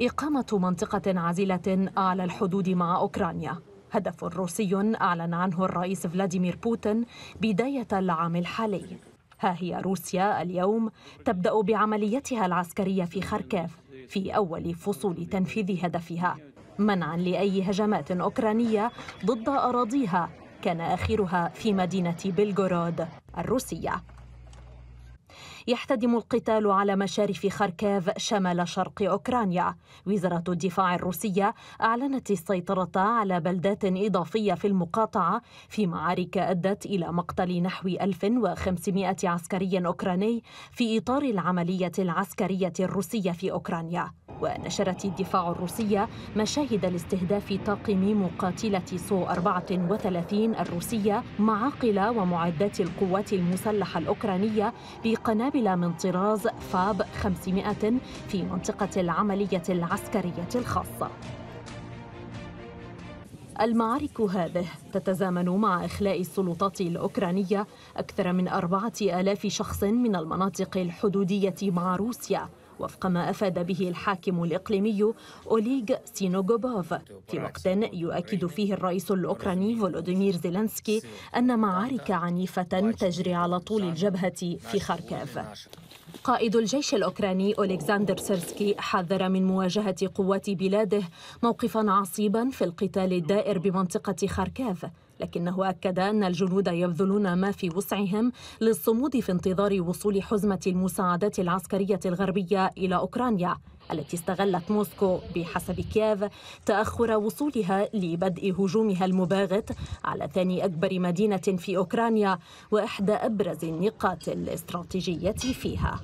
إقامة منطقة عزلة على الحدود مع أوكرانيا هدف روسي أعلن عنه الرئيس فلاديمير بوتين بداية العام الحالي ها هي روسيا اليوم تبدأ بعمليتها العسكرية في خركيف في أول فصول تنفيذ هدفها منعا لأي هجمات أوكرانية ضد أراضيها كان آخرها في مدينة بلغورود الروسية يحتدم القتال على مشارف خركاف شمال شرق أوكرانيا وزارة الدفاع الروسية أعلنت السيطرة على بلدات إضافية في المقاطعة في معارك أدت إلى مقتل نحو 1500 عسكري أوكراني في إطار العملية العسكرية الروسية في أوكرانيا ونشرت الدفاع الروسية مشاهد لاستهداف طاقم مقاتلة سو 34 الروسية معاقل ومعدات القوات المسلحة الأوكرانية بقنابل من طراز فاب 500 في منطقة العملية العسكرية الخاصة المعارك هذه تتزامن مع إخلاء السلطات الأوكرانية أكثر من أربعة آلاف شخص من المناطق الحدودية مع روسيا وفق ما أفاد به الحاكم الإقليمي أوليغ سينوغوبوف في وقت يؤكد فيه الرئيس الأوكراني فولوديمير زيلنسكي أن معارك عنيفة تجري على طول الجبهة في خاركيف قائد الجيش الأوكراني أولكسندر سيرسكي حذر من مواجهة قوات بلاده موقفا عصيبا في القتال الدائر بمنطقة خاركيف لكنه أكد أن الجنود يبذلون ما في وسعهم للصمود في انتظار وصول حزمة المساعدات العسكرية الغربية إلى أوكرانيا التي استغلت موسكو بحسب كييف تأخر وصولها لبدء هجومها المباغت على ثاني أكبر مدينة في أوكرانيا وإحدى أبرز النقاط الاستراتيجية فيها